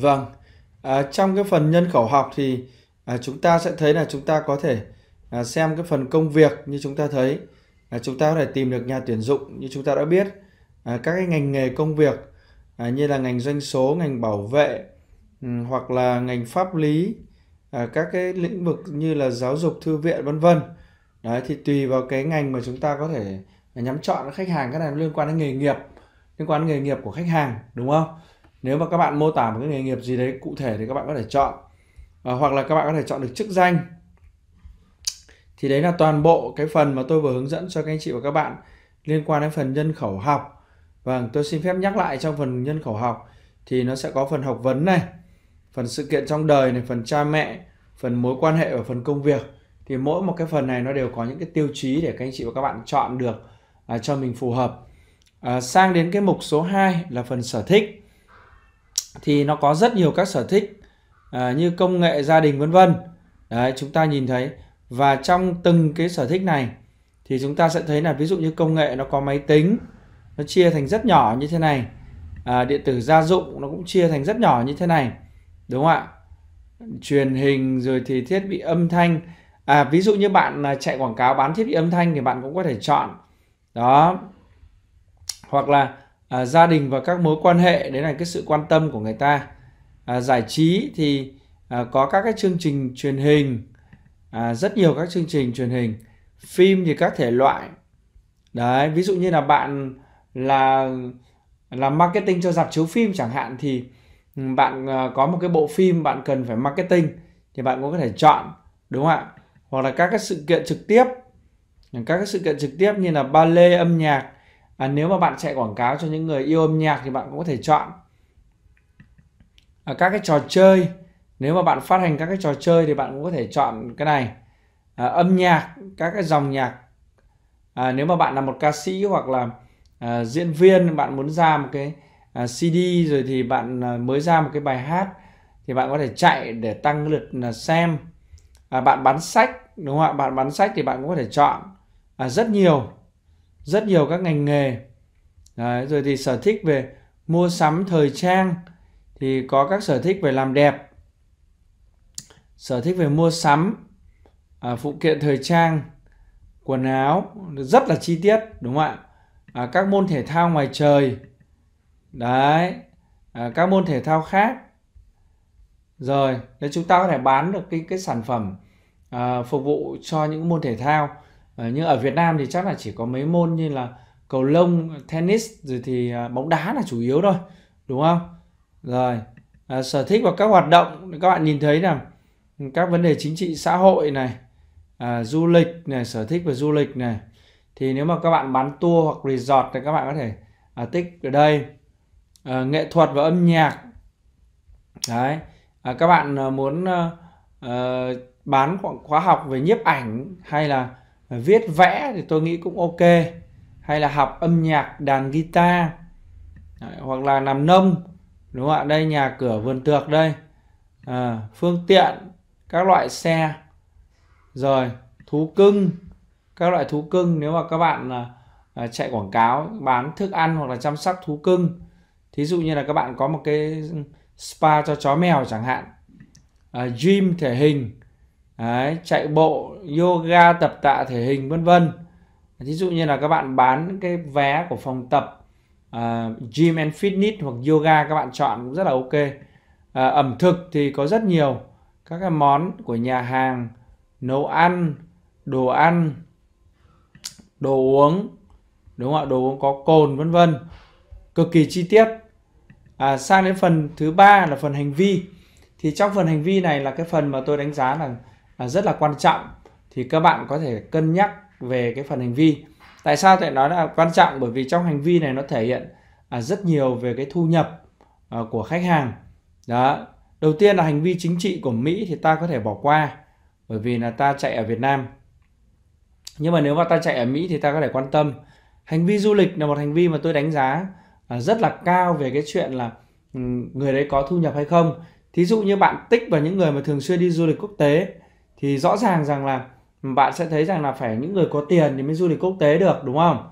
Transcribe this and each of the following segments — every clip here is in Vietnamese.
Vâng, à, trong cái phần nhân khẩu học thì à, chúng ta sẽ thấy là chúng ta có thể à, xem cái phần công việc như chúng ta thấy. À, chúng ta có thể tìm được nhà tuyển dụng như chúng ta đã biết. À, các cái ngành nghề công việc à, như là ngành doanh số, ngành bảo vệ hoặc là ngành pháp lý, à, các cái lĩnh vực như là giáo dục, thư viện vân vân. Đấy thì tùy vào cái ngành mà chúng ta có thể nhắm chọn khách hàng cái này liên quan đến nghề nghiệp liên quan đến nghề nghiệp của khách hàng đúng không nếu mà các bạn mô tả một cái nghề nghiệp gì đấy cụ thể thì các bạn có thể chọn à, hoặc là các bạn có thể chọn được chức danh thì đấy là toàn bộ cái phần mà tôi vừa hướng dẫn cho các anh chị và các bạn liên quan đến phần nhân khẩu học vâng tôi xin phép nhắc lại trong phần nhân khẩu học thì nó sẽ có phần học vấn này phần sự kiện trong đời này phần cha mẹ phần mối quan hệ và phần công việc thì mỗi một cái phần này nó đều có những cái tiêu chí để các anh chị và các bạn chọn được à, cho mình phù hợp à, sang đến cái mục số 2 là phần sở thích thì nó có rất nhiều các sở thích à, như công nghệ gia đình vân vân đấy chúng ta nhìn thấy và trong từng cái sở thích này thì chúng ta sẽ thấy là ví dụ như công nghệ nó có máy tính nó chia thành rất nhỏ như thế này à, điện tử gia dụng nó cũng chia thành rất nhỏ như thế này đúng không ạ truyền hình rồi thì thiết bị âm thanh à, ví dụ như bạn à, chạy quảng cáo bán thiết bị âm thanh thì bạn cũng có thể chọn đó hoặc là à, gia đình và các mối quan hệ đấy là cái sự quan tâm của người ta à, giải trí thì à, có các cái chương trình truyền hình à, rất nhiều các chương trình truyền hình phim thì các thể loại đấy ví dụ như là bạn là làm marketing cho dạp chiếu phim chẳng hạn thì ừ, bạn à, có một cái bộ phim bạn cần phải marketing thì bạn cũng có thể chọn đúng không ạ hoặc là các cái sự kiện trực tiếp các cái sự kiện trực tiếp như là ballet âm nhạc à, nếu mà bạn chạy quảng cáo cho những người yêu âm nhạc thì bạn cũng có thể chọn à, các cái trò chơi nếu mà bạn phát hành các cái trò chơi thì bạn cũng có thể chọn cái này à, âm nhạc các cái dòng nhạc à, nếu mà bạn là một ca sĩ hoặc là à, diễn viên bạn muốn ra một cái à, CD rồi thì bạn à, mới ra một cái bài hát thì bạn có thể chạy để tăng lượt à, xem à, bạn bán sách đúng không ạ bạn bán sách thì bạn cũng có thể chọn à, rất nhiều rất nhiều các ngành nghề Đấy, rồi thì sở thích về mua sắm thời trang thì có các sở thích về làm đẹp sở thích về mua sắm à, phụ kiện thời trang quần áo rất là chi tiết đúng không ạ à, các môn thể thao ngoài trời đấy à, các môn thể thao khác rồi để chúng ta có thể bán được cái cái sản phẩm à, phục vụ cho những môn thể thao Ờ, nhưng ở Việt Nam thì chắc là chỉ có mấy môn như là cầu lông tennis rồi thì à, bóng đá là chủ yếu thôi đúng không rồi à, sở thích và các hoạt động các bạn nhìn thấy là các vấn đề chính trị xã hội này à, du lịch này sở thích về du lịch này thì nếu mà các bạn bán tour hoặc resort thì các bạn có thể à, tích ở đây à, nghệ thuật và âm nhạc đấy à, các bạn à, muốn à, ờ, bán khóa học về nhiếp ảnh hay là viết vẽ thì tôi nghĩ cũng ok hay là học âm nhạc đàn guitar Đấy, hoặc là làm nông đúng không ạ đây nhà cửa vườn tược đây à, phương tiện các loại xe rồi thú cưng các loại thú cưng nếu mà các bạn à, à chạy quảng cáo bán thức ăn hoặc là chăm sóc thú cưng thí dụ như là các bạn có một cái spa cho chó mèo chẳng hạn à, gym thể hình Đấy, chạy bộ, yoga, tập tạ thể hình vân vân. ví dụ như là các bạn bán cái vé của phòng tập uh, gym and fitness hoặc yoga các bạn chọn cũng rất là ok. Uh, ẩm thực thì có rất nhiều các cái món của nhà hàng, nấu ăn, đồ ăn, đồ uống, đúng không ạ? Đồ uống có cồn vân vân. Cực kỳ chi tiết. À, sang đến phần thứ ba là phần hành vi thì trong phần hành vi này là cái phần mà tôi đánh giá là rất là quan trọng thì các bạn có thể cân nhắc về cái phần hành vi tại sao tôi nói là quan trọng bởi vì trong hành vi này nó thể hiện à, rất nhiều về cái thu nhập à, của khách hàng đó đầu tiên là hành vi chính trị của mỹ thì ta có thể bỏ qua bởi vì là ta chạy ở việt nam nhưng mà nếu mà ta chạy ở mỹ thì ta có thể quan tâm hành vi du lịch là một hành vi mà tôi đánh giá à, rất là cao về cái chuyện là ừ, người đấy có thu nhập hay không thí dụ như bạn tích vào những người mà thường xuyên đi du lịch quốc tế thì rõ ràng rằng là bạn sẽ thấy rằng là phải những người có tiền thì mới du lịch quốc tế được đúng không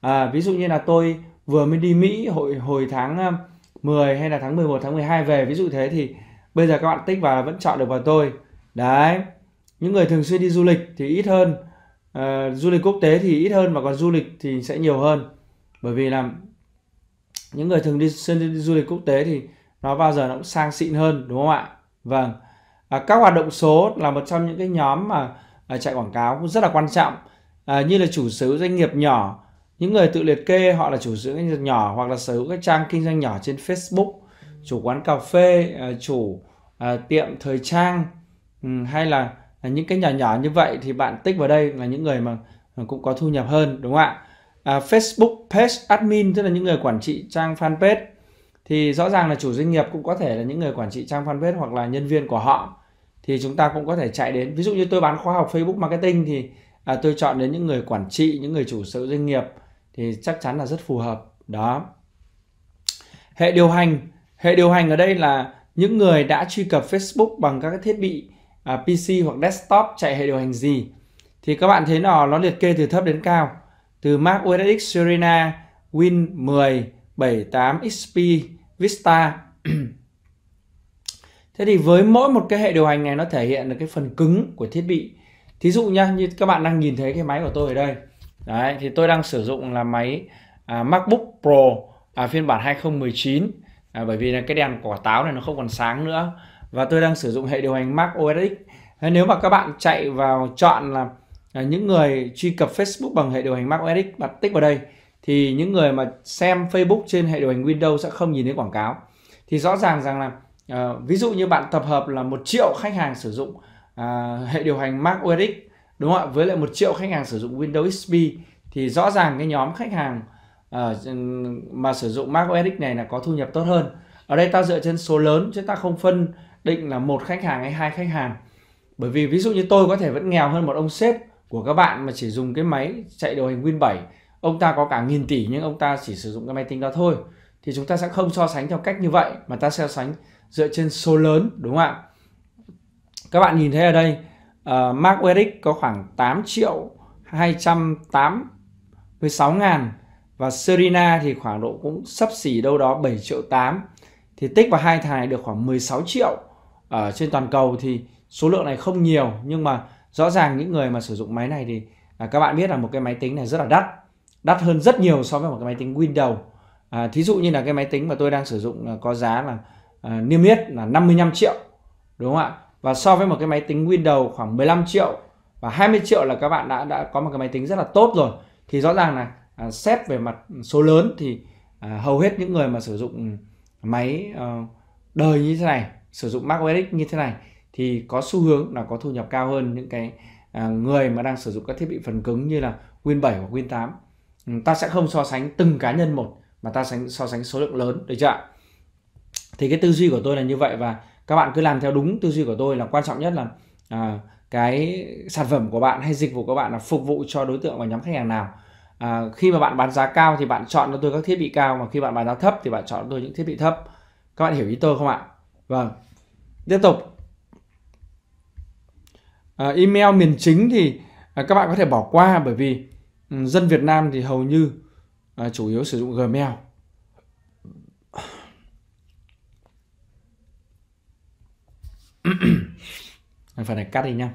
à, ví dụ như là tôi vừa mới đi Mỹ hồi hồi tháng 10 um, hay là tháng 11 tháng 12 về ví dụ thế thì bây giờ các bạn tích vào vẫn chọn được vào tôi đấy những người thường xuyên đi du lịch thì ít hơn à, du lịch quốc tế thì ít hơn mà còn du lịch thì sẽ nhiều hơn bởi vì là những người thường đi xuyên đi du lịch quốc tế thì nó bao giờ nó cũng sang xịn hơn đúng không ạ vâng à, các hoạt động số là một trong những cái nhóm mà à, chạy quảng cáo cũng rất là quan trọng à, như là chủ sở hữu doanh nghiệp nhỏ những người tự liệt kê họ là chủ sở hữu doanh nghiệp nhỏ hoặc là sở hữu các trang kinh doanh nhỏ trên Facebook chủ quán cà phê à, chủ à, tiệm thời trang ừ, hay là, là những cái nhỏ nhỏ như vậy thì bạn tích vào đây là những người mà à, cũng có thu nhập hơn đúng không ạ à, Facebook page admin tức là những người quản trị trang fanpage thì rõ ràng là chủ doanh nghiệp cũng có thể là những người quản trị trang fanpage hoặc là nhân viên của họ thì chúng ta cũng có thể chạy đến ví dụ như tôi bán khóa học Facebook marketing thì à, tôi chọn đến những người quản trị những người chủ sở doanh nghiệp thì chắc chắn là rất phù hợp đó hệ điều hành hệ điều hành ở đây là những người đã truy cập Facebook bằng các thiết bị à, PC hoặc desktop chạy hệ điều hành gì thì các bạn thấy nó nó liệt kê từ thấp đến cao từ Mac OS X Serena Win 10 78 XP Vista Thế thì với mỗi một cái hệ điều hành này nó thể hiện được cái phần cứng của thiết bị. Thí dụ nha như các bạn đang nhìn thấy cái máy của tôi ở đây. Đấy, thì tôi đang sử dụng là máy à, MacBook Pro à, phiên bản 2019 à, bởi vì là cái đèn quả táo này nó không còn sáng nữa và tôi đang sử dụng hệ điều hành Mac OS X. Thế nếu mà các bạn chạy vào chọn là à, những người truy cập Facebook bằng hệ điều hành Mac OS X bạn tích vào đây thì những người mà xem Facebook trên hệ điều hành Windows sẽ không nhìn thấy quảng cáo. Thì rõ ràng rằng là Ờ, ví dụ như bạn tập hợp là một triệu khách hàng sử dụng à, hệ điều hành Mac OS X đúng không ạ với lại một triệu khách hàng sử dụng Windows XP thì rõ ràng cái nhóm khách hàng à, mà sử dụng Mac OS X này là có thu nhập tốt hơn ở đây ta dựa trên số lớn chứ ta không phân định là một khách hàng hay hai khách hàng bởi vì ví dụ như tôi có thể vẫn nghèo hơn một ông sếp của các bạn mà chỉ dùng cái máy chạy điều hành Win 7 ông ta có cả nghìn tỷ nhưng ông ta chỉ sử dụng cái máy tính đó thôi thì chúng ta sẽ không so sánh theo cách như vậy mà ta so sánh dựa trên số lớn đúng không ạ các bạn nhìn thấy ở đây uh, Mac OS có khoảng 8 triệu 286 ngàn và Serena thì khoảng độ cũng sắp xỉ đâu đó 7 triệu 8 thì tích vào hai thài được khoảng 16 triệu ở à, trên toàn cầu thì số lượng này không nhiều nhưng mà rõ ràng những người mà sử dụng máy này thì à, các bạn biết là một cái máy tính này rất là đắt đắt hơn rất nhiều so với một cái máy tính Windows à, thí dụ như là cái máy tính mà tôi đang sử dụng à, có giá là uh, niêm yết là 55 triệu đúng không ạ và so với một cái máy tính Windows khoảng 15 triệu và 20 triệu là các bạn đã đã có một cái máy tính rất là tốt rồi thì rõ ràng là uh, xét về mặt số lớn thì uh, hầu hết những người mà sử dụng máy uh, đời như thế này sử dụng Mac OS như thế này thì có xu hướng là có thu nhập cao hơn những cái uh, người mà đang sử dụng các thiết bị phần cứng như là Win 7 hoặc Win 8 ừ, ta sẽ không so sánh từng cá nhân một mà ta sánh so sánh số lượng lớn được chưa ạ thì cái tư duy của tôi là như vậy và các bạn cứ làm theo đúng tư duy của tôi là quan trọng nhất là à, cái sản phẩm của bạn hay dịch vụ của bạn là phục vụ cho đối tượng và nhóm khách hàng nào à, khi mà bạn bán giá cao thì bạn chọn cho tôi các thiết bị cao mà khi bạn bán giá thấp thì bạn chọn cho tôi những thiết bị thấp các bạn hiểu ý tôi không ạ vâng tiếp tục à, email miền chính thì à, các bạn có thể bỏ qua bởi vì ừ, dân Việt Nam thì hầu như à, chủ yếu sử dụng Gmail phần này cắt đi nhá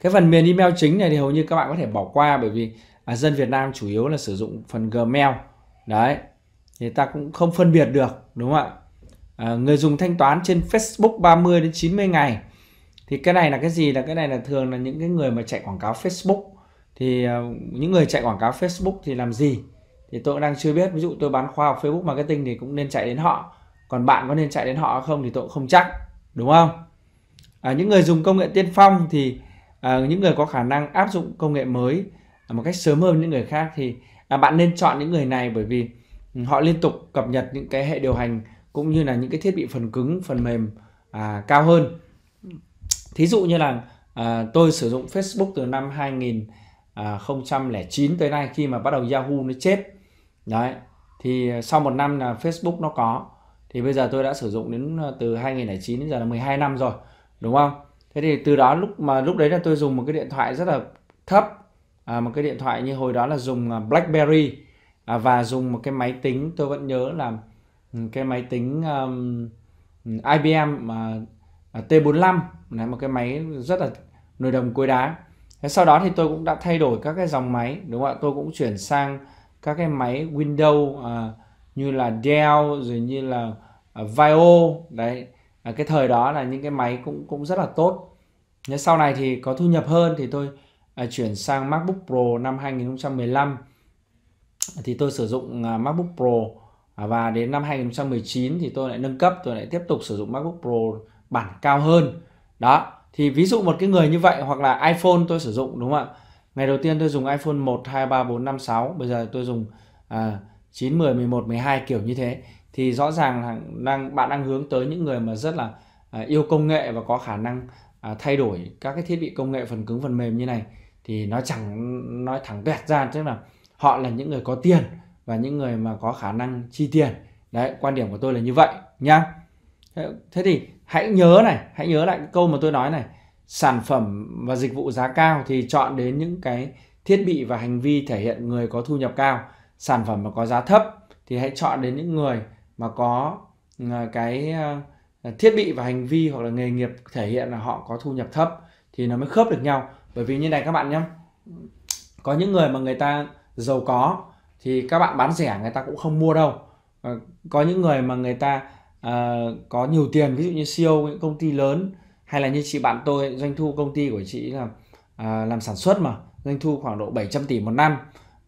cái phần miền email chính này thì hầu như các bạn có thể bỏ qua bởi vì à, dân Việt Nam chủ yếu là sử dụng phần Gmail đấy thì ta cũng không phân biệt được đúng không ạ à, người dùng thanh toán trên Facebook 30 đến 90 ngày thì cái này là cái gì là cái này là thường là những cái người mà chạy quảng cáo Facebook thì uh, những người chạy quảng cáo Facebook thì làm gì thì tôi cũng đang chưa biết ví dụ tôi bán khoa học Facebook marketing thì cũng nên chạy đến họ còn bạn có nên chạy đến họ không thì tôi cũng không chắc đúng không à, những người dùng công nghệ tiên phong thì à, những người có khả năng áp dụng công nghệ mới à, một cách sớm hơn những người khác thì à, bạn nên chọn những người này bởi vì ừ, họ liên tục cập nhật những cái hệ điều hành cũng như là những cái thiết bị phần cứng phần mềm à, cao hơn thí dụ như là à, tôi sử dụng Facebook từ năm 2009 tới nay khi mà bắt đầu Yahoo nó chết đấy thì sau một năm là Facebook nó có thì bây giờ tôi đã sử dụng đến ờ, từ 2009 đến giờ là 12 năm rồi đúng không thế thì từ đó lúc mà lúc đấy là tôi dùng một cái điện thoại rất là thấp à, một cái điện thoại như hồi đó là dùng à, BlackBerry à, và dùng một cái máy tính tôi vẫn nhớ là ừ, cái máy tính um, IBM uh, T45 là một cái máy rất là nồi đồng cối đá thế sau đó thì tôi cũng đã thay đổi các cái dòng máy đúng không ạ tôi cũng chuyển sang các cái máy Windows uh, như là Dell rồi như là À, Vio đấy à, cái thời đó là những cái máy cũng cũng rất là tốt nhưng sau này thì có thu nhập hơn thì tôi à, chuyển sang MacBook Pro năm 2015 thì tôi sử dụng à, MacBook Pro à, và đến năm 2019 thì tôi lại nâng cấp tôi lại tiếp tục sử dụng MacBook Pro bản cao hơn đó thì ví dụ một cái người như vậy hoặc là iPhone tôi sử dụng đúng không ạ ngày đầu tiên tôi dùng iPhone 1 2 3 4 5 6 bây giờ tôi dùng à, 9 10 11 12 kiểu như thế thì rõ ràng là đang bạn đang hướng tới những người mà rất là à, yêu công nghệ và có khả năng à, thay đổi các cái thiết bị công nghệ phần cứng phần mềm như này thì nó chẳng nói thẳng bẹt ra tức là họ là những người có tiền và những người mà có khả năng chi tiền đấy quan điểm của tôi là như vậy nhá thế thì hãy nhớ này hãy nhớ lại câu mà tôi nói này sản phẩm và dịch vụ giá cao thì chọn đến những cái thiết bị và hành vi thể hiện người có thu nhập cao sản phẩm mà có giá thấp thì hãy chọn đến những người mà có ờ, cái ờ, thiết bị và hành vi hoặc là nghề nghiệp thể hiện là họ có thu nhập thấp thì nó mới khớp được nhau bởi vì như này các bạn nhé có những người mà người ta giàu có thì các bạn bán rẻ người ta cũng không mua đâu ờ, có những người mà người ta uh, có nhiều tiền ví dụ như ceo những công ty lớn hay là như chị bạn tôi doanh thu công ty của chị là uh, làm sản xuất mà doanh thu khoảng độ 700 tỷ một năm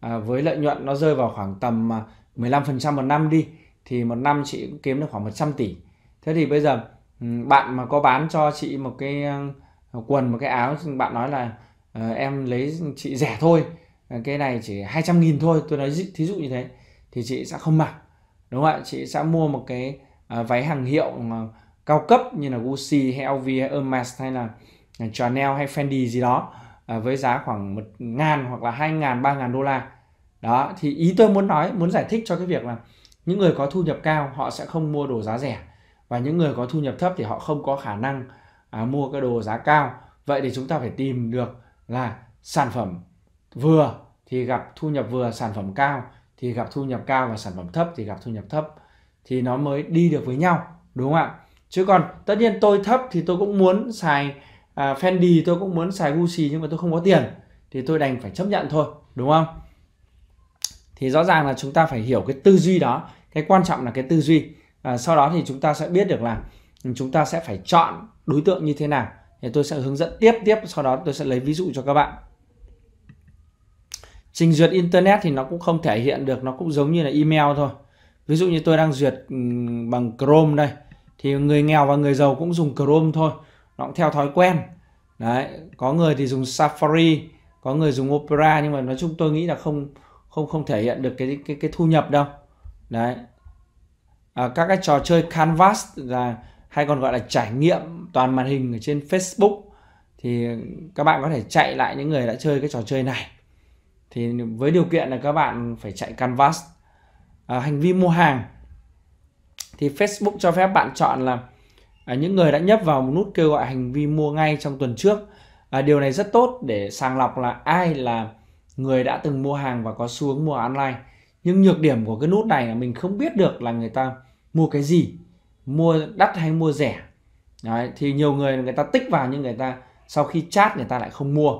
uh, với lợi nhuận nó rơi vào khoảng tầm uh, 15% một năm đi thì một năm chị cũng kiếm được khoảng 100 tỷ thế thì bây giờ ừ, bạn mà có bán cho chị một cái ờ, quần một cái áo bạn nói là uh, em lấy chị rẻ thôi ờ, cái này chỉ 200 nghìn thôi tôi nói thí dụ như thế thì chị sẽ không mặc đúng không ạ chị sẽ mua một cái uh, váy hàng hiệu uh, cao cấp như là Gucci hay LV hay Hermes hay là Chanel hay Fendi gì đó uh, với giá khoảng một ngàn hoặc là hai ngàn ba ngàn đô la đó thì ý tôi muốn nói muốn giải thích cho cái việc là những người có thu nhập cao họ sẽ không mua đồ giá rẻ và những người có thu nhập thấp thì họ không có khả năng à, mua cái đồ giá cao vậy thì chúng ta phải tìm được là sản phẩm vừa thì gặp thu nhập vừa sản phẩm cao thì gặp thu nhập cao và sản phẩm thấp thì gặp thu nhập thấp thì nó mới đi được với nhau đúng không ạ chứ còn tất nhiên tôi thấp thì tôi cũng muốn xài à, Fendi tôi cũng muốn xài Gucci nhưng mà tôi không có tiền thì tôi đành phải chấp nhận thôi đúng không thì rõ ràng là chúng ta phải hiểu cái tư duy đó cái quan trọng là cái tư duy à, sau đó thì chúng ta sẽ biết được là chúng ta sẽ phải chọn đối tượng như thế nào thì tôi sẽ hướng dẫn tiếp tiếp sau đó tôi sẽ lấy ví dụ cho các bạn trình duyệt internet thì nó cũng không thể hiện được nó cũng giống như là email thôi ví dụ như tôi đang duyệt ừ, bằng chrome đây thì người nghèo và người giàu cũng dùng chrome thôi nó cũng theo thói quen đấy có người thì dùng safari có người dùng opera nhưng mà nói chung tôi nghĩ là không không không thể hiện được cái cái cái thu nhập đâu đấy à, các cái trò chơi canvas là hay còn gọi là trải nghiệm toàn màn hình ở trên Facebook thì các bạn có thể chạy lại những người đã chơi cái trò chơi này thì với điều kiện là các bạn phải chạy canvas à, hành vi mua hàng thì Facebook cho phép bạn chọn là à, những người đã nhấp vào một nút kêu gọi hành vi mua ngay trong tuần trước à, điều này rất tốt để sàng lọc là ai là người đã từng mua hàng và có xuống mua online nhưng nhược điểm của cái nút này là mình không biết được là người ta mua cái gì mua đắt hay mua rẻ Đấy, thì nhiều người người ta tích vào nhưng người ta sau khi chat người ta lại không mua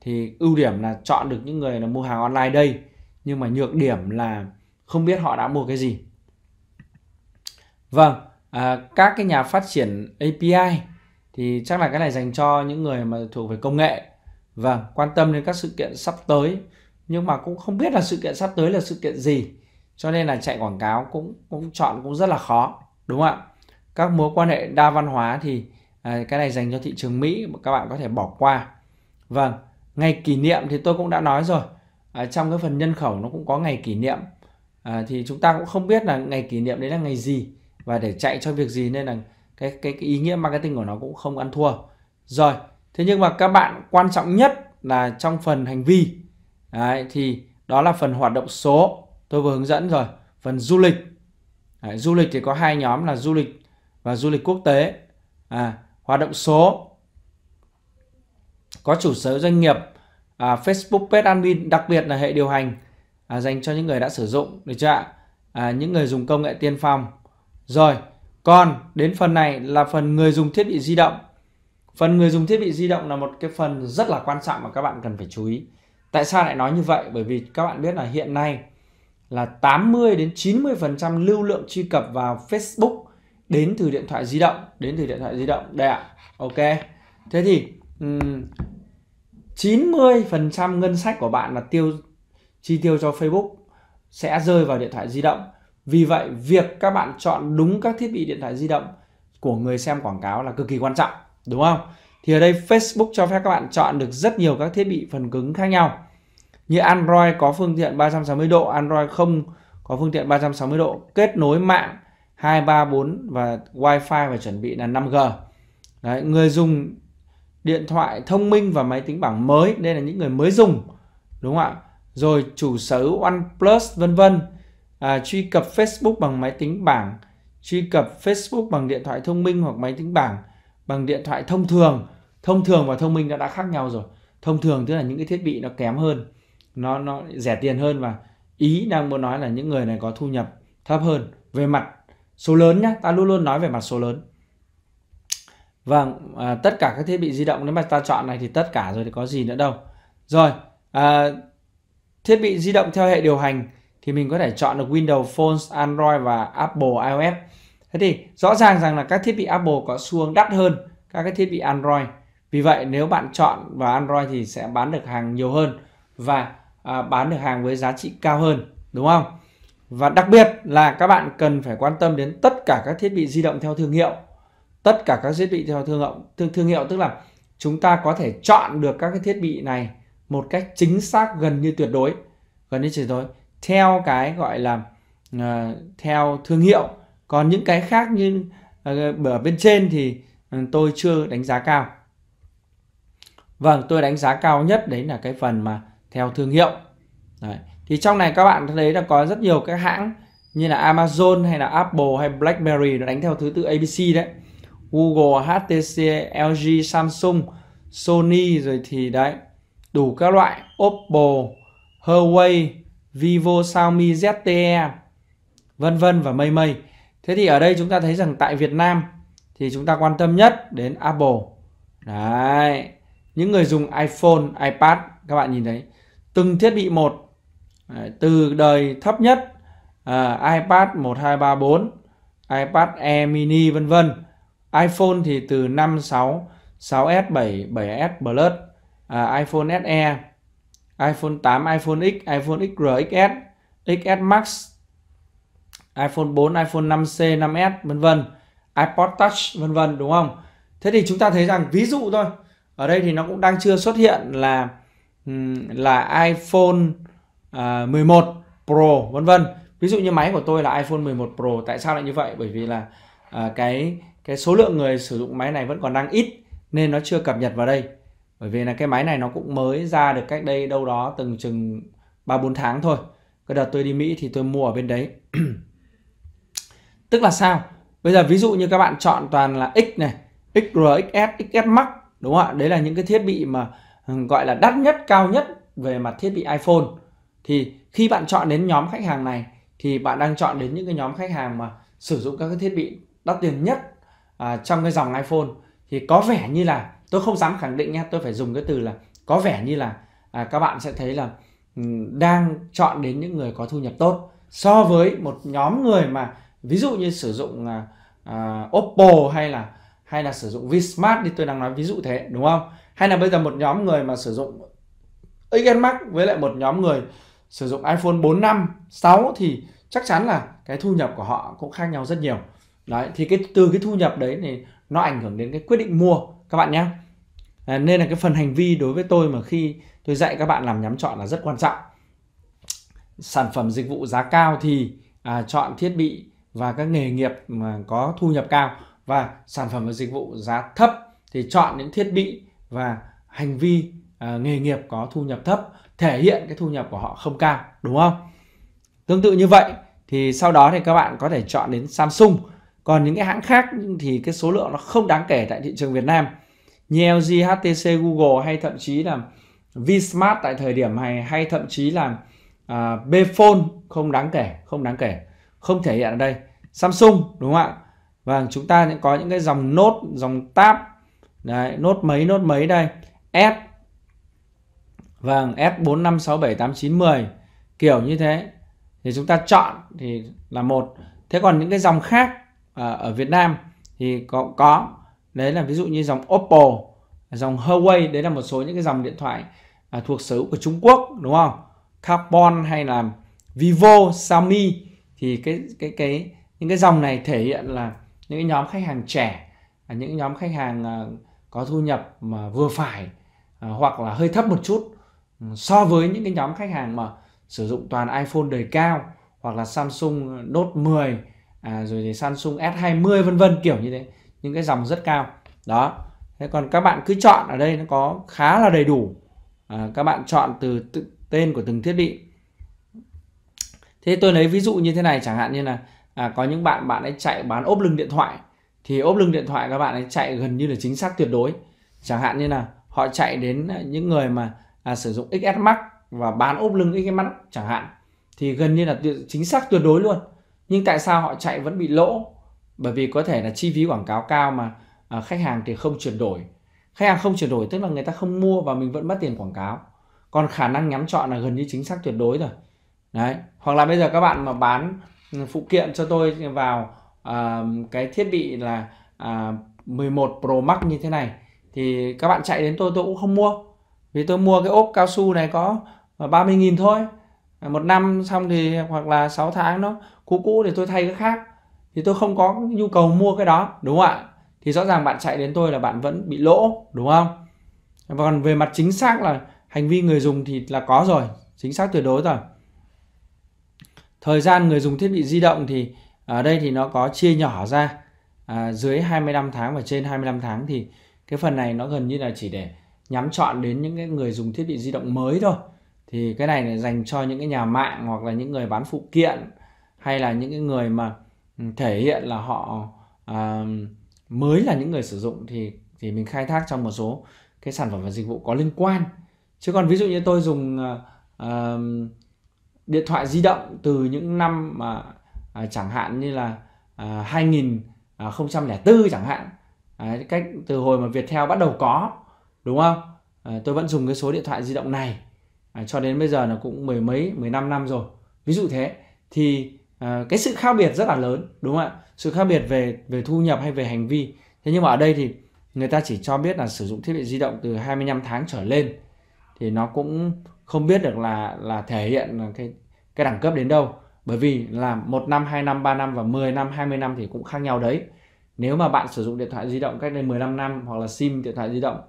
thì ưu điểm là chọn được những người là mua hàng online đây nhưng mà nhược điểm là không biết họ đã mua cái gì vâng à, các cái nhà phát triển API thì chắc là cái này dành cho những người mà thuộc về công nghệ vâng quan tâm đến các sự kiện sắp tới nhưng mà cũng không biết là sự kiện sắp tới là sự kiện gì cho nên là chạy quảng cáo cũng cũng chọn cũng rất là khó đúng không ạ các mối quan hệ đa văn hóa thì à, cái này dành cho thị trường Mỹ các bạn có thể bỏ qua vâng ngày kỷ niệm thì tôi cũng đã nói rồi à, trong cái phần nhân khẩu nó cũng có ngày kỷ niệm à, thì chúng ta cũng không biết là ngày kỷ niệm đấy là ngày gì và để chạy cho việc gì nên là cái cái, cái ý nghĩa marketing của nó cũng không ăn thua rồi thế nhưng mà các bạn quan trọng nhất là trong phần hành vi Đấy, thì đó là phần hoạt động số tôi vừa hướng dẫn rồi. Phần du lịch. Đấy, du lịch thì có hai nhóm là du lịch và du lịch quốc tế. À, hoạt động số có chủ sở doanh nghiệp à, Facebook page admin đặc biệt là hệ điều hành à, dành cho những người đã sử dụng được chưa ạ? À, những người dùng công nghệ tiên phong. Rồi, còn đến phần này là phần người dùng thiết bị di động. Phần người dùng thiết bị di động là một cái phần rất là quan trọng mà các bạn cần phải chú ý. Tại sao lại nói như vậy? Bởi vì các bạn biết là hiện nay là 80 đến 90% lưu lượng truy cập vào Facebook đến từ điện thoại di động, đến từ điện thoại di động đây ạ. Ok. Thế thì um, 90% ngân sách của bạn là tiêu chi tiêu cho Facebook sẽ rơi vào điện thoại di động. Vì vậy, việc các bạn chọn đúng các thiết bị điện thoại di động của người xem quảng cáo là cực kỳ quan trọng, đúng không? thì ở đây Facebook cho phép các bạn chọn được rất nhiều các thiết bị phần cứng khác nhau như Android có phương tiện 360 độ Android không có phương tiện 360 độ kết nối mạng 234 và Wi-Fi và chuẩn bị là 5G Đấy, người dùng điện thoại thông minh và máy tính bảng mới đây là những người mới dùng đúng không ạ rồi chủ sở hữu OnePlus vân vân à, truy cập Facebook bằng máy tính bảng truy cập Facebook bằng điện thoại thông minh hoặc máy tính bảng bằng điện thoại thông thường thông thường và thông minh nó đã khác nhau rồi thông thường tức là những cái thiết bị nó kém hơn nó nó rẻ tiền hơn và ý đang muốn nói là những người này có thu nhập thấp hơn về mặt số lớn nhá ta luôn luôn nói về mặt số lớn và vâng, à, tất cả các thiết bị di động nếu mà ta chọn này thì tất cả rồi thì có gì nữa đâu rồi à, thiết bị di động theo hệ điều hành thì mình có thể chọn được Windows Phone, Android và Apple iOS Thế thì rõ ràng rằng là các thiết bị Apple có xu hướng đắt hơn các cái thiết bị Android. Vì vậy nếu bạn chọn vào Android thì sẽ bán được hàng nhiều hơn và à, bán được hàng với giá trị cao hơn, đúng không? Và đặc biệt là các bạn cần phải quan tâm đến tất cả các thiết bị di động theo thương hiệu. Tất cả các thiết bị theo thương hiệu, thương, thương hiệu tức là chúng ta có thể chọn được các cái thiết bị này một cách chính xác gần như tuyệt đối, gần như tuyệt đối theo cái gọi là uh, theo thương hiệu còn những cái khác như ờ, ở bên trên thì ừ, tôi chưa đánh giá cao vâng tôi đánh giá cao nhất đấy là cái phần mà theo thương hiệu đấy. thì trong này các bạn thấy là có rất nhiều các hãng như là Amazon hay là Apple hay BlackBerry nó đánh theo thứ tự ABC đấy Google, HTC, LG, Samsung, Sony rồi thì đấy đủ các loại Oppo, Huawei, Vivo, Xiaomi, ZTE vân vân và mây mây Thế thì ở đây chúng ta thấy rằng tại Việt Nam thì chúng ta quan tâm nhất đến Apple. Đấy. Những người dùng iPhone, iPad các bạn nhìn thấy từng thiết bị một từ đời thấp nhất uh, iPad 1234, iPad Air mini vân vân. iPhone thì từ 5 6 6S 7 7S Plus, uh, iPhone SE, iPhone 8, iPhone X, iPhone XR, XS, XS Max iPhone 4, iPhone 5C, 5S vân vân, iPod Touch vân vân đúng không? Thế thì chúng ta thấy rằng ví dụ thôi, ở đây thì nó cũng đang chưa xuất hiện là là iPhone uh, à, 11 Pro vân vân. Ví dụ như máy của tôi là iPhone 11 Pro, tại sao lại như vậy? Bởi vì là uh, cái cái số lượng người sử dụng máy này vẫn còn đang ít nên nó chưa cập nhật vào đây. Bởi vì là cái máy này nó cũng mới ra được cách đây đâu đó từng chừng 3 4 tháng thôi. Cái đợt tôi đi Mỹ thì tôi mua ở bên đấy. Tức là sao? Bây giờ ví dụ như các bạn chọn toàn là X này, XRXS, XS Max đúng không ạ? Đấy là những cái thiết bị mà ừ, gọi là đắt nhất, cao nhất về mặt thiết bị iPhone. Thì khi bạn chọn đến nhóm khách hàng này thì bạn đang chọn đến những cái nhóm khách hàng mà sử dụng các cái thiết bị đắt tiền nhất à, trong cái dòng iPhone thì có vẻ như là tôi không dám khẳng định nha, tôi phải dùng cái từ là có vẻ như là à, các bạn sẽ thấy là ừ, đang chọn đến những người có thu nhập tốt so với một nhóm người mà ví dụ như sử dụng uh, Oppo hay là hay là sử dụng Vsmart thì tôi đang nói ví dụ thế đúng không hay là bây giờ một nhóm người mà sử dụng Xgen Max với lại một nhóm người sử dụng iPhone 4 5 6 thì chắc chắn là cái thu nhập của họ cũng khác nhau rất nhiều đấy thì cái từ cái thu nhập đấy thì nó ảnh hưởng đến cái quyết định mua các bạn nhé à, nên là cái phần hành vi đối với tôi mà khi tôi dạy các bạn làm nhắm chọn là rất quan trọng sản phẩm dịch vụ giá cao thì à, chọn thiết bị và các nghề nghiệp mà có thu nhập cao và sản phẩm và dịch vụ giá thấp thì chọn những thiết bị và hành vi à, nghề nghiệp có thu nhập thấp thể hiện cái thu nhập của họ không cao đúng không tương tự như vậy thì sau đó thì các bạn có thể chọn đến Samsung còn những cái hãng khác thì cái số lượng nó không đáng kể tại thị trường Việt Nam như LG, HTC, Google hay thậm chí là Vsmart tại thời điểm này hay thậm chí là uh, à, Bphone không đáng kể không đáng kể không thể hiện ở đây Samsung đúng không ạ và vâng, chúng ta sẽ có những cái dòng nốt dòng tab đấy, nốt mấy nốt mấy đây S vâng S4567810 bốn năm sáu bảy tám kiểu như thế thì chúng ta chọn thì là một thế còn những cái dòng khác à, ở Việt Nam thì có có đấy là ví dụ như dòng Oppo dòng Huawei đấy là một số những cái dòng điện thoại à, thuộc sở hữu của Trung Quốc đúng không Carbon hay là Vivo Xiaomi thì cái cái cái những cái dòng này thể hiện là những nhóm khách hàng trẻ à, những nhóm khách hàng à, có thu nhập mà vừa phải à, hoặc là hơi thấp một chút ừ, so với những cái nhóm khách hàng mà sử dụng toàn iPhone đời cao hoặc là Samsung Note 10 à, rồi thì Samsung S20 vân vân kiểu như thế những cái dòng rất cao đó thế còn các bạn cứ chọn ở đây nó có khá là đầy đủ à, các bạn chọn từ tên của từng thiết bị thế tôi lấy ví dụ như thế này chẳng hạn như là à, có những bạn bạn ấy chạy bán ốp lưng điện thoại thì ốp lưng điện thoại các bạn ấy chạy gần như là chính xác tuyệt đối chẳng hạn như là họ chạy đến những người mà à, sử dụng XS Max và bán ốp lưng XS Max chẳng hạn thì gần như là tuyệt, chính xác tuyệt đối luôn nhưng tại sao họ chạy vẫn bị lỗ bởi vì có thể là chi phí quảng cáo cao mà à, khách hàng thì không chuyển đổi khách hàng không chuyển đổi tức là người ta không mua và mình vẫn mất tiền quảng cáo còn khả năng nhắm chọn là gần như chính xác tuyệt đối rồi đấy hoặc là bây giờ các bạn mà bán phụ kiện cho tôi vào uh, cái thiết bị là uh, à, 11 Pro Max như thế này thì các bạn chạy đến tôi tôi cũng không mua vì tôi mua cái ốp cao su này có 30.000 thôi một năm xong thì hoặc là 6 tháng nó cũ cũ thì tôi thay cái khác thì tôi không có nhu cầu mua cái đó đúng không ạ thì rõ ràng bạn chạy đến tôi là bạn vẫn bị lỗ đúng không và còn về mặt chính xác là hành vi người dùng thì là có rồi chính xác tuyệt đối rồi thời gian người dùng thiết bị di động thì ở đây thì nó có chia nhỏ ra à, dưới 25 tháng và trên 25 tháng thì cái phần này nó gần như là chỉ để nhắm chọn đến những cái người dùng thiết bị di động mới thôi thì cái này là dành cho những cái nhà mạng hoặc là những người bán phụ kiện hay là những cái người mà ừ, thể hiện là họ à, mới là những người sử dụng thì thì mình khai thác trong một số cái sản phẩm và dịch vụ có liên quan chứ còn ví dụ như tôi dùng uh, điện thoại di động từ những năm mà à, chẳng hạn như là à, 2004 à, chẳng hạn à, cách từ hồi mà Viettel bắt đầu có đúng không à, tôi vẫn dùng cái số điện thoại di động này à, cho đến bây giờ là cũng mười mấy mười năm năm rồi ví dụ thế thì à, cái sự khác biệt rất là lớn đúng không ạ sự khác biệt về về thu nhập hay về hành vi thế nhưng mà ở đây thì người ta chỉ cho biết là sử dụng thiết bị di động từ 25 tháng trở lên thì nó cũng không biết được là là thể hiện là cái cái đẳng cấp đến đâu bởi vì là một năm, 2 năm, 3 năm và 10 năm, 20 năm thì cũng khác nhau đấy nếu mà bạn sử dụng điện thoại di động cách đây 15 năm hoặc là sim điện thoại di động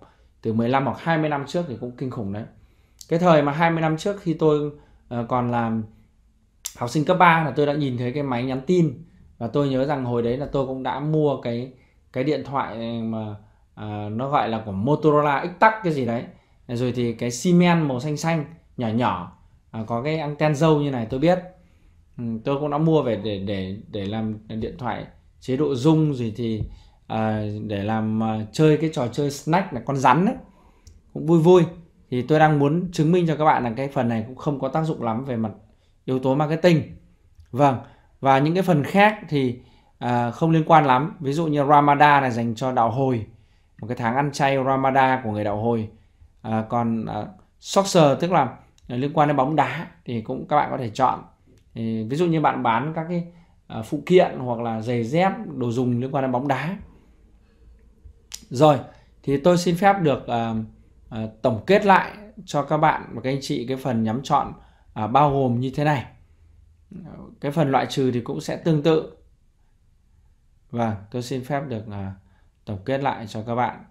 từ 15 hoặc 20 năm trước thì cũng kinh khủng đấy cái thời mà 20 năm trước khi tôi ờ, còn làm học sinh cấp 3 là tôi đã nhìn thấy cái máy nhắn tin và tôi nhớ rằng hồi đấy là tôi cũng đã mua cái cái điện thoại mà à, nó gọi là của Motorola X-Tac cái gì đấy rồi thì cái xi màu xanh xanh nhỏ nhỏ à, có cái anten dâu như này tôi biết ừ, tôi cũng đã mua về để để để làm điện thoại chế độ rung gì thì à, để làm à, chơi cái trò chơi snack là con rắn đấy cũng vui vui thì tôi đang muốn chứng minh cho các bạn là cái phần này cũng không có tác dụng lắm về mặt yếu tố marketing vâng và những cái phần khác thì à, không liên quan lắm ví dụ như ramada này dành cho đạo hồi một cái tháng ăn chay ramada của người đạo hồi à, còn à, Sorcerer tức là liên quan đến bóng đá thì cũng các bạn có thể chọn thì ví dụ như bạn bán các cái à, phụ kiện hoặc là giày dép đồ dùng liên quan đến bóng đá rồi thì tôi xin phép được uh, uh, tổng kết lại cho các bạn và các anh chị cái phần nhắm chọn uh, bao gồm như thế này cái phần loại trừ thì cũng sẽ tương tự và vâng, tôi xin phép được uh, tổng kết lại cho các bạn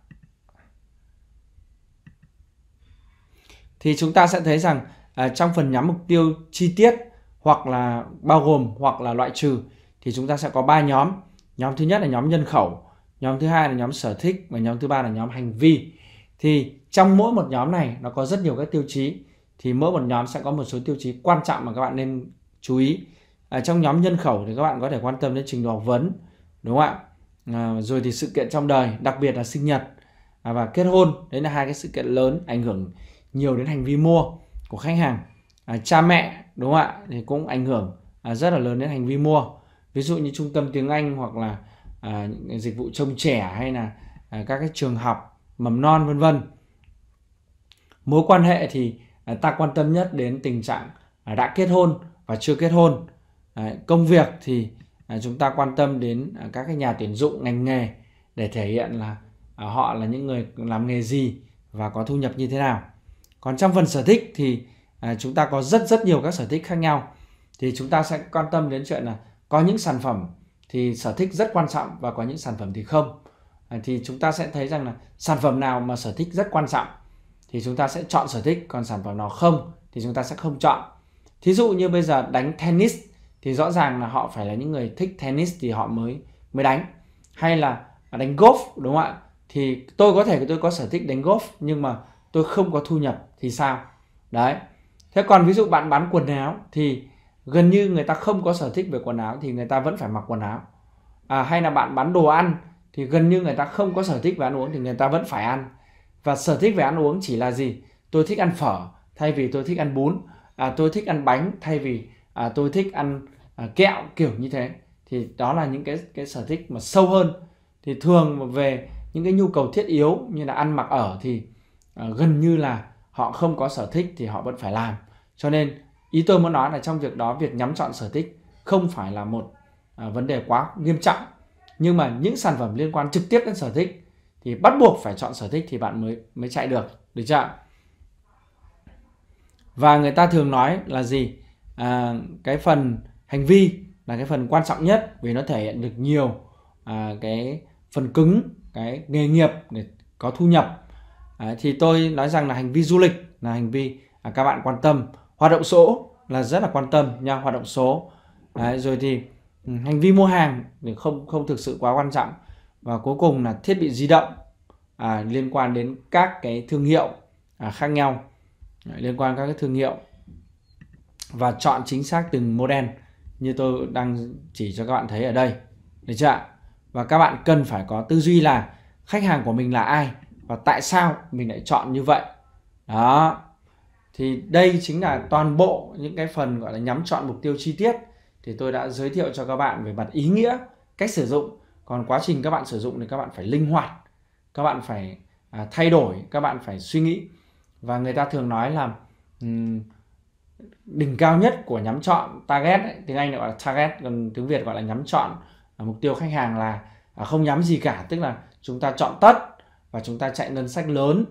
thì chúng ta sẽ thấy rằng à, trong phần nhắm mục tiêu chi tiết hoặc là bao gồm hoặc là loại trừ thì chúng ta sẽ có ba nhóm nhóm thứ nhất là nhóm nhân khẩu nhóm thứ hai là nhóm sở thích và nhóm thứ ba là nhóm hành vi thì trong mỗi một nhóm này nó có rất nhiều các tiêu chí thì mỗi một nhóm sẽ có một số tiêu chí quan trọng mà các bạn nên chú ý à, trong nhóm nhân khẩu thì các bạn có thể quan tâm đến trình độ học vấn đúng không ạ à, rồi thì sự kiện trong đời đặc biệt là sinh nhật à, và kết hôn đấy là hai cái sự kiện lớn ảnh hưởng nhiều đến hành vi mua của khách hàng à, cha mẹ đúng không ạ thì cũng ảnh hưởng à, rất là lớn đến hành vi mua ví dụ như trung tâm tiếng anh hoặc là à, những dịch vụ trông trẻ hay là à, các cái trường học mầm non vân vân mối quan hệ thì à, ta quan tâm nhất đến tình trạng à, đã kết hôn và chưa kết hôn à, công việc thì à, chúng ta quan tâm đến à, các cái nhà tuyển dụng ngành nghề để thể hiện là à, họ là những người làm nghề gì và có thu nhập như thế nào còn trong phần sở thích thì à, chúng ta có rất rất nhiều các sở thích khác nhau thì chúng ta sẽ quan tâm đến chuyện là có những sản phẩm thì sở thích rất quan trọng và có những sản phẩm thì không à, thì chúng ta sẽ thấy rằng là sản phẩm nào mà sở thích rất quan trọng thì chúng ta sẽ chọn sở thích còn sản phẩm nào không thì chúng ta sẽ không chọn thí dụ như bây giờ đánh tennis thì rõ ràng là họ phải là những người thích tennis thì họ mới mới đánh hay là đánh golf đúng không ạ thì tôi có thể tôi có sở thích đánh golf nhưng mà tôi không có thu nhập thì sao đấy thế còn ví dụ bạn bán quần áo thì gần như người ta không có sở thích về quần áo thì người ta vẫn phải mặc quần áo à, hay là bạn bán đồ ăn thì gần như người ta không có sở thích về ăn uống thì người ta vẫn phải ăn và sở thích về ăn uống chỉ là gì tôi thích ăn phở thay vì tôi thích ăn bún à, tôi thích ăn bánh thay vì à, tôi thích ăn à, kẹo kiểu như thế thì đó là những cái cái sở thích mà sâu hơn thì thường về những cái nhu cầu thiết yếu như là ăn mặc ở thì Ờ, gần như là họ không có sở thích thì họ vẫn phải làm cho nên ý tôi muốn nói là trong việc đó việc nhắm chọn sở thích không phải là một ờ, vấn đề quá nghiêm trọng nhưng mà những sản phẩm liên quan trực tiếp đến sở thích thì bắt buộc phải chọn sở thích thì bạn mới mới chạy được được chưa và người ta thường nói là gì à, cái phần hành vi là cái phần quan trọng nhất vì nó thể hiện được nhiều à, cái phần cứng cái nghề nghiệp để có thu nhập thì tôi nói rằng là hành vi du lịch là hành vi à, các bạn quan tâm hoạt động số là rất là quan tâm nha hoạt động số Đấy, rồi thì ừ, hành vi mua hàng thì không không thực sự quá quan trọng và cuối cùng là thiết bị di động à, liên quan đến các cái thương hiệu à, khác nhau Đấy, liên quan các cái thương hiệu và chọn chính xác từng model như tôi đang chỉ cho các bạn thấy ở đây được chưa ạ và các bạn cần phải có tư duy là khách hàng của mình là ai và tại sao mình lại chọn như vậy đó thì đây chính là toàn bộ những cái phần gọi là nhắm chọn mục tiêu chi tiết thì tôi đã giới thiệu cho các bạn về mặt ý nghĩa cách sử dụng còn quá trình các bạn sử dụng thì các bạn phải linh hoạt các bạn phải à, thay đổi các bạn phải suy nghĩ và người ta thường nói là um, đỉnh cao nhất của nhắm chọn target ấy, tiếng anh gọi là target còn tiếng việt gọi là nhắm chọn à, mục tiêu khách hàng là à, không nhắm gì cả tức là chúng ta chọn tất và chúng ta chạy ngân sách lớn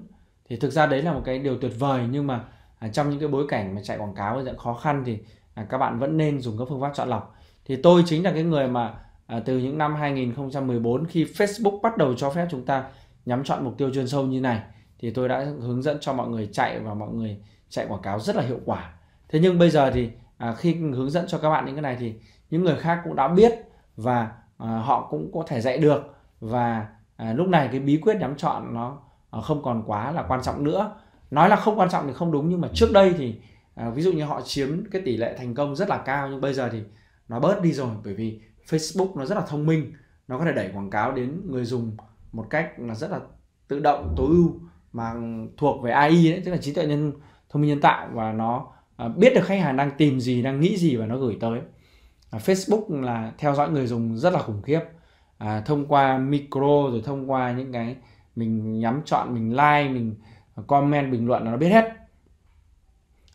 thì thực ra đấy là một cái điều tuyệt vời nhưng mà à, trong những cái bối cảnh mà chạy quảng cáo rất khó khăn thì à, các bạn vẫn nên dùng các phương pháp chọn lọc thì tôi chính là cái người mà à, từ những năm 2014 khi Facebook bắt đầu cho phép chúng ta nhắm chọn mục tiêu chuyên sâu như này thì tôi đã hướng dẫn cho mọi người chạy và mọi người chạy quảng cáo rất là hiệu quả thế nhưng bây giờ thì à, khi hướng dẫn cho các bạn những cái này thì những người khác cũng đã biết và à, họ cũng có thể dạy được và à, lúc này cái bí quyết nhắm chọn nó, à, không còn quá là quan trọng nữa nói là không quan trọng thì không đúng nhưng mà trước đây thì à, ví dụ như họ chiếm cái tỷ lệ thành công rất là cao nhưng bây giờ thì nó bớt đi rồi bởi vì Facebook nó rất là thông minh nó có thể đẩy quảng cáo đến người dùng một cách là rất là tự động tối ưu mà thuộc về AI đấy tức là trí tuệ nhân thông minh nhân tạo và nó à, biết được khách hàng đang tìm gì đang nghĩ gì và nó gửi tới à, Facebook là theo dõi người dùng rất là khủng khiếp à, thông qua micro rồi thông qua những cái mình nhắm chọn mình like mình comment bình luận là nó biết hết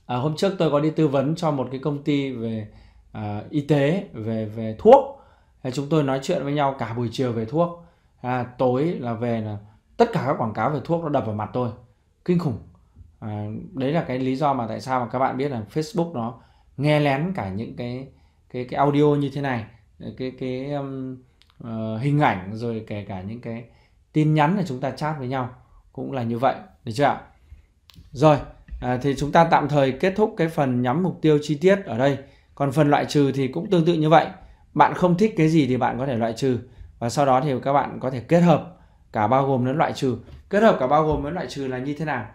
à, hôm trước tôi có đi tư vấn cho một cái công ty về à, y tế về về thuốc à, chúng tôi nói chuyện với nhau cả buổi chiều về thuốc à, tối là về là tất cả các quảng cáo về thuốc nó đập vào mặt tôi kinh khủng à, đấy là cái lý do mà tại sao mà các bạn biết là Facebook nó nghe lén cả những cái cái cái audio như thế này cái cái um, Ờ, hình ảnh rồi kể cả những cái tin nhắn là chúng ta chat với nhau cũng là như vậy được chưa ạ rồi à, thì chúng ta tạm thời kết thúc cái phần nhắm mục tiêu chi tiết ở đây còn phần loại trừ thì cũng tương tự như vậy bạn không thích cái gì thì bạn có thể loại trừ và sau đó thì các bạn có thể kết hợp cả bao gồm lẫn loại trừ kết hợp cả bao gồm với loại trừ là như thế nào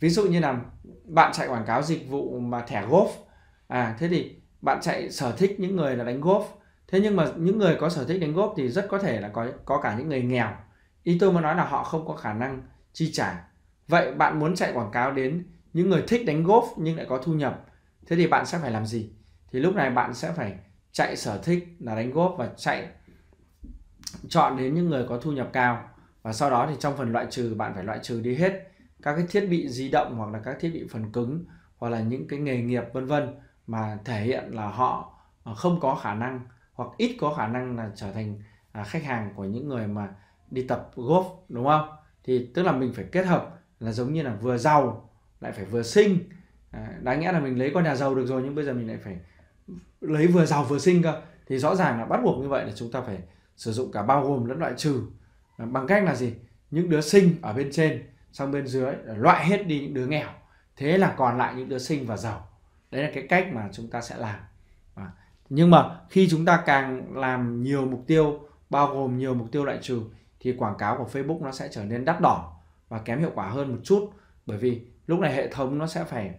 ví dụ như là bạn chạy quảng cáo dịch vụ mà thẻ golf à thế thì bạn chạy sở thích những người là đánh golf thế nhưng mà những người có sở thích đánh góp thì rất có thể là có có cả những người nghèo ý tôi muốn nói là họ không có khả năng chi trả vậy bạn muốn chạy quảng cáo đến những người thích đánh golf nhưng lại có thu nhập thế thì bạn sẽ phải làm gì thì lúc này bạn sẽ phải chạy sở thích là đánh golf và chạy chọn đến những người có thu nhập cao và sau đó thì trong phần loại trừ bạn phải loại trừ đi hết các cái thiết bị di động hoặc là các thiết bị phần cứng hoặc là những cái nghề nghiệp vân vân mà thể hiện là họ không có khả năng hoặc ít có khả năng là trở thành à, khách hàng của những người mà đi tập golf đúng không thì tức là mình phải kết hợp là giống như là vừa giàu lại phải vừa sinh. à, đáng nhẽ là mình lấy con nhà giàu được rồi nhưng bây giờ mình lại phải lấy vừa giàu vừa sinh cơ thì rõ ràng là bắt buộc như vậy là chúng ta phải sử dụng cả bao gồm lẫn loại trừ à, bằng cách là gì những đứa sinh ở bên trên sang bên dưới loại hết đi những đứa nghèo thế là còn lại những đứa sinh và giàu đấy là cái cách mà chúng ta sẽ làm nhưng mà khi chúng ta càng làm nhiều mục tiêu bao gồm nhiều mục tiêu loại trừ thì quảng cáo của Facebook nó sẽ trở nên đắt đỏ và kém hiệu quả hơn một chút bởi vì lúc này hệ thống nó sẽ phải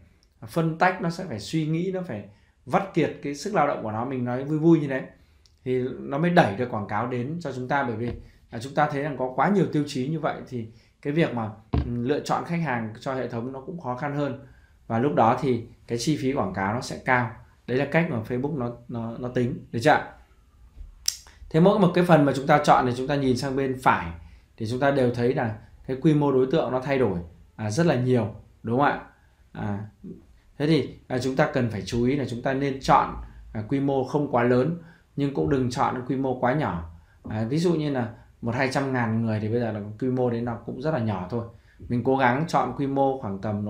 phân tách nó sẽ phải suy nghĩ nó phải vắt kiệt cái sức lao động của nó mình nói vui vui như thế thì nó mới đẩy được quảng cáo đến cho chúng ta bởi vì là chúng ta thấy rằng có quá nhiều tiêu chí như vậy thì cái việc mà ừ, lựa chọn khách hàng cho hệ thống nó cũng khó khăn hơn và lúc đó thì cái chi phí quảng cáo nó sẽ cao đấy là cách mà Facebook nó nó nó tính được chưa thế mỗi một cái phần mà chúng ta chọn thì chúng ta nhìn sang bên phải thì chúng ta đều thấy là cái quy mô đối tượng nó thay đổi à, rất là nhiều đúng không ạ à, thế thì à, chúng ta cần phải chú ý là chúng ta nên chọn à, quy mô không quá lớn nhưng cũng đừng chọn quy mô quá nhỏ à, ví dụ như là một hai trăm ngàn người thì bây giờ là quy mô đấy nó cũng rất là nhỏ thôi mình cố gắng chọn quy mô khoảng tầm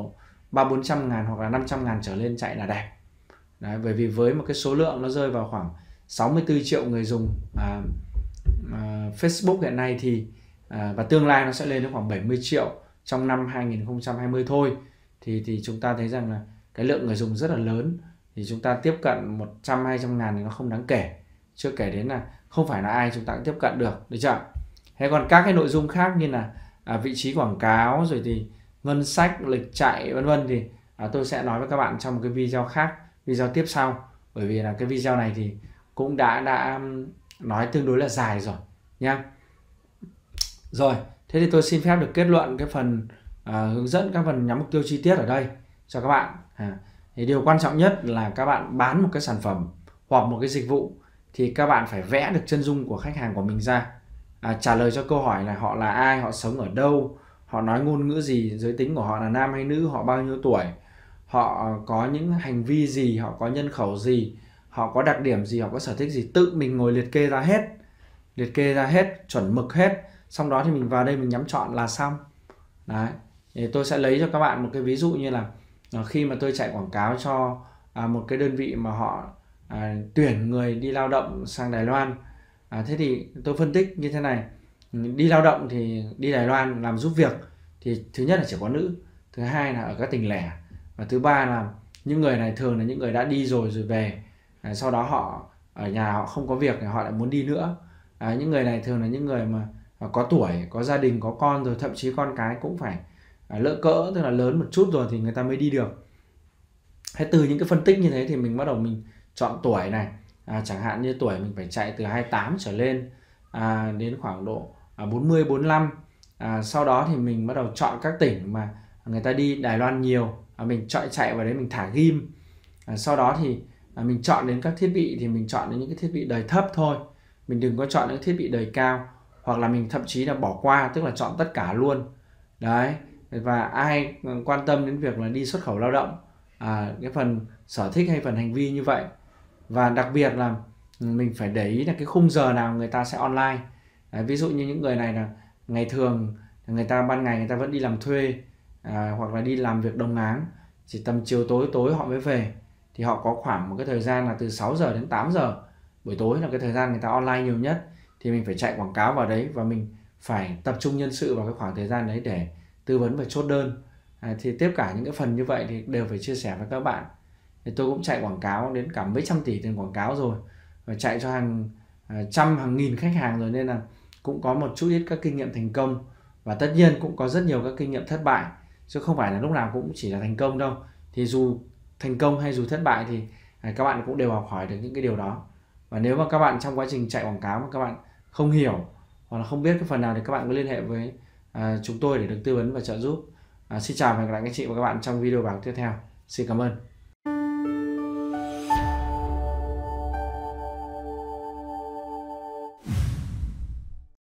ba bốn trăm ngàn hoặc là năm trăm ngàn trở lên chạy là đẹp Đấy, bởi vì với một cái số lượng nó rơi vào khoảng 64 triệu người dùng à, à, Facebook hiện nay thì à, và tương lai nó sẽ lên đến khoảng 70 triệu trong năm 2020 thôi thì thì chúng ta thấy rằng là cái lượng người dùng rất là lớn thì chúng ta tiếp cận 100 200 ngàn thì nó không đáng kể chưa kể đến là không phải là ai chúng ta cũng tiếp cận được được chưa thế còn các cái nội dung khác như là à, vị trí quảng cáo rồi thì ngân sách lịch chạy vân vân thì à, tôi sẽ nói với các bạn trong một cái video khác video tiếp sau bởi vì là cái video này thì cũng đã đã nói tương đối là dài rồi nha rồi thế thì tôi xin phép được kết luận cái phần uh, hướng dẫn các phần nhắm mục tiêu chi tiết ở đây cho các bạn à, thì điều quan trọng nhất là các bạn bán một cái sản phẩm hoặc một cái dịch vụ thì các bạn phải vẽ được chân dung của khách hàng của mình ra à, trả lời cho câu hỏi là họ là ai họ sống ở đâu họ nói ngôn ngữ gì giới tính của họ là nam hay nữ họ bao nhiêu tuổi họ có những hành vi gì họ có nhân khẩu gì họ có đặc điểm gì họ có sở thích gì tự mình ngồi liệt kê ra hết liệt kê ra hết chuẩn mực hết xong đó thì mình vào đây mình nhắm chọn là xong đấy thì tôi sẽ lấy cho các bạn một cái ví dụ như là ờ, khi mà tôi chạy quảng cáo cho à, một cái đơn vị mà họ à, tuyển người đi lao động sang Đài Loan à, thế thì tôi phân tích như thế này đi lao động thì đi Đài Loan làm giúp việc thì thứ nhất là chỉ có nữ thứ hai là ở các tỉnh lẻ và thứ ba là những người này thường là những người đã đi rồi rồi về à, sau đó họ ở nhà họ không có việc thì họ lại muốn đi nữa à, những người này thường là những người mà à, có tuổi có gia đình có con rồi thậm chí con cái cũng phải à, lỡ cỡ tức là lớn một chút rồi thì người ta mới đi được hay từ những cái phân tích như thế thì mình bắt đầu mình chọn tuổi này à, chẳng hạn như tuổi mình phải chạy từ 28 trở lên à, đến khoảng độ à, 40 45 à, sau đó thì mình bắt đầu chọn các tỉnh mà người ta đi Đài Loan nhiều À, mình chạy chạy vào đấy mình thả ghim à, sau đó thì à, mình chọn đến các thiết bị thì mình chọn đến những cái thiết bị đời thấp thôi mình đừng có chọn những thiết bị đời cao hoặc là mình thậm chí là bỏ qua tức là chọn tất cả luôn đấy và ai quan tâm đến việc là đi xuất khẩu lao động à, cái phần sở thích hay phần hành vi như vậy và đặc biệt là ừ, mình phải để ý là cái khung giờ nào người ta sẽ online đấy, ví dụ như những người này là ngày thường người ta ban ngày người ta vẫn đi làm thuê à, hoặc là đi làm việc đông áng chỉ tầm chiều tối tối họ mới về thì họ có khoảng một cái thời gian là từ 6 giờ đến 8 giờ buổi tối là cái thời gian người ta online nhiều nhất thì mình phải chạy quảng cáo vào đấy và mình phải tập trung nhân sự vào cái khoảng thời gian đấy để tư vấn và chốt đơn à, thì tất cả những cái phần như vậy thì đều phải chia sẻ với các bạn thì tôi cũng chạy quảng cáo đến cả mấy trăm tỷ tiền quảng cáo rồi và chạy cho hàng à, trăm hàng nghìn khách hàng rồi nên là cũng có một chút ít các kinh nghiệm thành công và tất nhiên cũng có rất nhiều các kinh nghiệm thất bại chứ không phải là lúc nào cũng chỉ là thành công đâu thì dù thành công hay dù thất bại thì à, các bạn cũng đều học hỏi được những cái điều đó và nếu mà các bạn trong quá trình chạy quảng cáo mà các bạn không hiểu hoặc là không biết cái phần nào thì các bạn có liên hệ với à, chúng tôi để được tư vấn và trợ giúp à, xin chào và hẹn gặp lại các chị và các bạn trong video báo tiếp theo xin cảm ơn